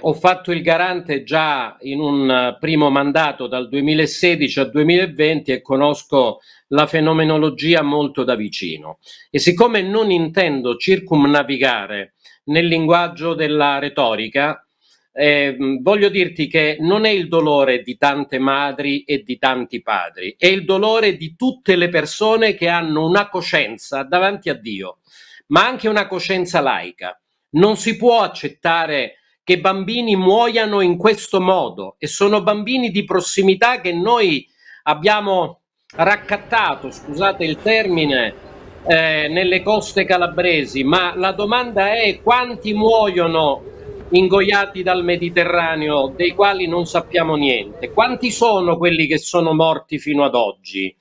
Ho fatto il garante già in un eh, primo mandato dal 2016 al 2020 e conosco la fenomenologia molto da vicino. E siccome non intendo circumnavigare nel linguaggio della retorica, eh, voglio dirti che non è il dolore di tante madri e di tanti padri, è il dolore di tutte le persone che hanno una coscienza davanti a Dio, ma anche una coscienza laica. Non si può accettare che bambini muoiano in questo modo e sono bambini di prossimità che noi abbiamo raccattato, scusate il termine, eh, nelle coste calabresi, ma la domanda è quanti muoiono ingoiati dal Mediterraneo dei quali non sappiamo niente? Quanti sono quelli che sono morti fino ad oggi?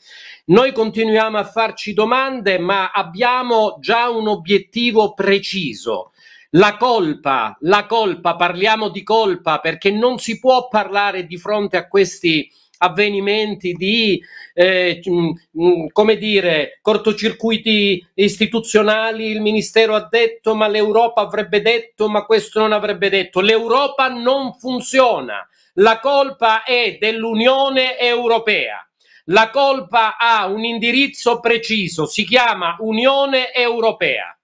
Noi continuiamo a farci domande, ma abbiamo già un obiettivo preciso la colpa, la colpa, parliamo di colpa perché non si può parlare di fronte a questi avvenimenti di eh, mm, mm, come dire cortocircuiti istituzionali il ministero ha detto ma l'Europa avrebbe detto ma questo non avrebbe detto l'Europa non funziona la colpa è dell'Unione Europea la colpa ha un indirizzo preciso si chiama Unione Europea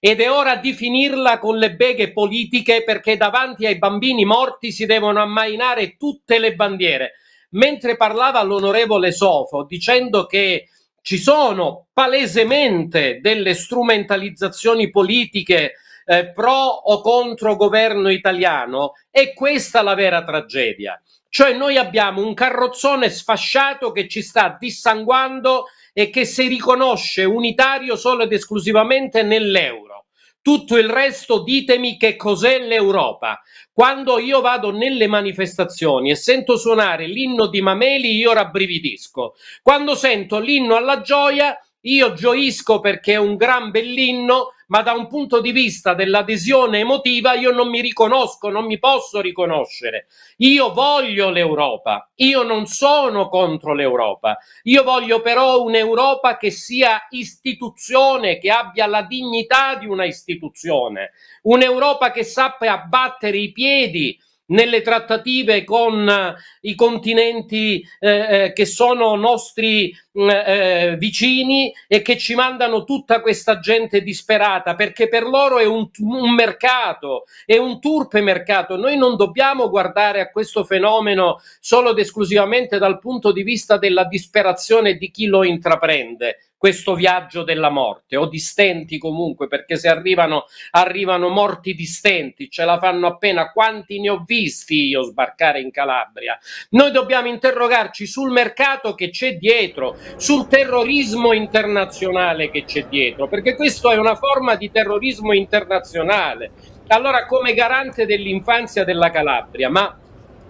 ed è ora di finirla con le beghe politiche perché davanti ai bambini morti si devono ammainare tutte le bandiere. Mentre parlava l'onorevole Sofo dicendo che ci sono palesemente delle strumentalizzazioni politiche eh, pro o contro governo italiano, è questa la vera tragedia. Cioè noi abbiamo un carrozzone sfasciato che ci sta dissanguando e che si riconosce unitario solo ed esclusivamente nell'euro. Tutto il resto ditemi che cos'è l'Europa. Quando io vado nelle manifestazioni e sento suonare l'inno di Mameli, io rabbrividisco. Quando sento l'inno alla gioia, io gioisco perché è un gran bell'inno, ma da un punto di vista dell'adesione emotiva io non mi riconosco, non mi posso riconoscere. Io voglio l'Europa, io non sono contro l'Europa, io voglio però un'Europa che sia istituzione, che abbia la dignità di una istituzione, un'Europa che sappia battere i piedi nelle trattative con eh, i continenti eh, eh, che sono nostri eh, eh, vicini e che ci mandano tutta questa gente disperata perché per loro è un, un mercato, è un turpe mercato. Noi non dobbiamo guardare a questo fenomeno solo ed esclusivamente dal punto di vista della disperazione di chi lo intraprende questo viaggio della morte o di stenti comunque perché se arrivano arrivano morti di stenti ce la fanno appena quanti ne ho visti io sbarcare in Calabria noi dobbiamo interrogarci sul mercato che c'è dietro sul terrorismo internazionale che c'è dietro, perché questo è una forma di terrorismo internazionale. Allora, come garante dell'infanzia della Calabria, ma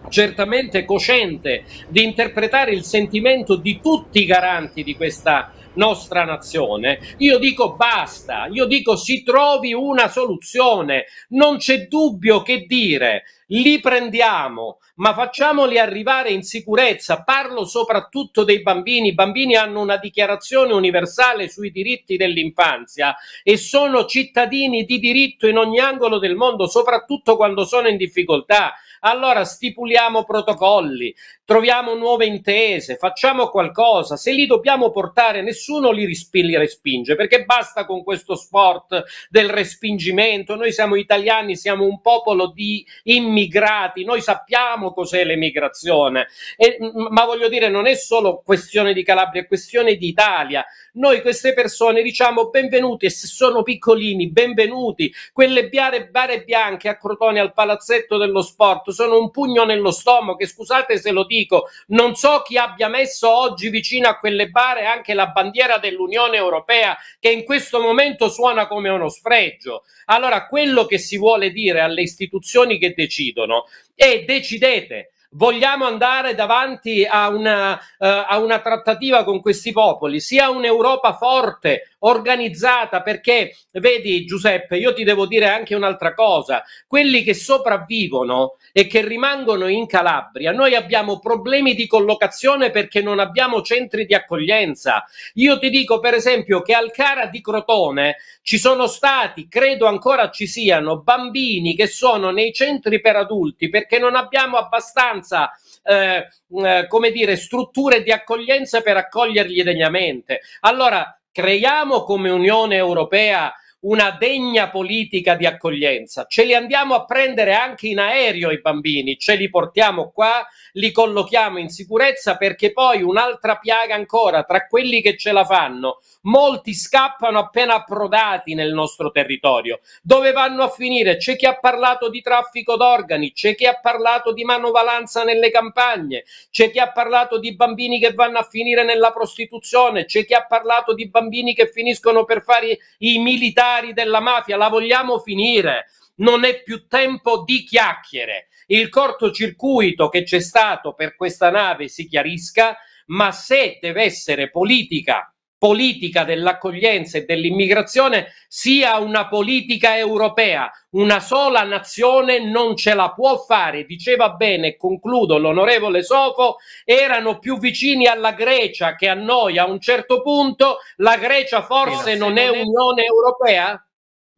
certamente cosciente di interpretare il sentimento di tutti i garanti di questa nostra nazione, io dico basta, io dico si trovi una soluzione, non c'è dubbio che dire li prendiamo, ma facciamoli arrivare in sicurezza. Parlo soprattutto dei bambini. I bambini hanno una dichiarazione universale sui diritti dell'infanzia e sono cittadini di diritto in ogni angolo del mondo, soprattutto quando sono in difficoltà allora stipuliamo protocolli, troviamo nuove intese, facciamo qualcosa. Se li dobbiamo portare, nessuno li, risp- li respinge, perché basta con questo sport del respingimento. Noi siamo italiani, siamo un popolo di immigrati, noi sappiamo cos'è l'emigrazione. E, ma voglio dire, non è solo questione di Calabria, è questione di Italia. Noi queste persone diciamo benvenuti e se sono piccolini, benvenuti. Quelle biare bare bianche a Crotone al palazzetto dello sport sport sono un pugno nello stomaco. Scusate se lo dico, non so chi abbia messo oggi vicino a quelle bare anche la bandiera dell'Unione Europea, che in questo momento suona come uno sfregio. Allora, quello che si vuole dire alle istituzioni che decidono è decidete vogliamo andare davanti a una, uh, a una trattativa con questi popoli, sia un'Europa forte, organizzata, perché vedi Giuseppe, io ti devo dire anche un'altra cosa, quelli che sopravvivono e che rimangono in Calabria, noi abbiamo problemi di collocazione perché non abbiamo centri di accoglienza. Io ti dico per esempio che al Cara di Crotone ci sono stati, credo ancora ci siano, bambini che sono nei centri per adulti perché non abbiamo abbastanza abbastanza, eh, eh, come dire, strutture di accoglienza per accoglierli degnamente. Allora, creiamo come Unione Europea una degna politica di accoglienza. Ce li andiamo a prendere anche in aereo i bambini, ce li portiamo qua, li collochiamo in sicurezza perché poi un'altra piaga ancora, tra quelli che ce la fanno, molti scappano appena approdati nel nostro territorio. Dove vanno a finire? C'è chi ha parlato di traffico d'organi, c'è chi ha parlato di manovalanza nelle campagne, c'è chi ha parlato di bambini che vanno a finire nella prostituzione, c'è chi ha parlato di bambini che finiscono per fare i militari parlamentari della mafia, la vogliamo finire. Non è più tempo di chiacchiere. Il cortocircuito che c'è stato per questa nave si chiarisca, ma se deve essere politica politica dell'accoglienza e dell'immigrazione sia una politica europea. Una sola nazione non ce la può fare. Diceva bene, concludo, l'onorevole Sofo, erano più vicini alla Grecia che a noi a un certo punto. La Grecia forse non è Unione Europea?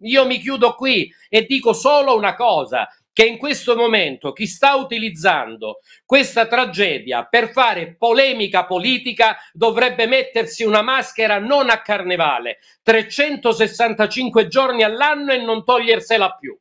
Io mi chiudo qui e dico solo una cosa, che in questo momento chi sta utilizzando questa tragedia per fare polemica politica dovrebbe mettersi una maschera non a carnevale, 365 giorni all'anno e non togliersela più.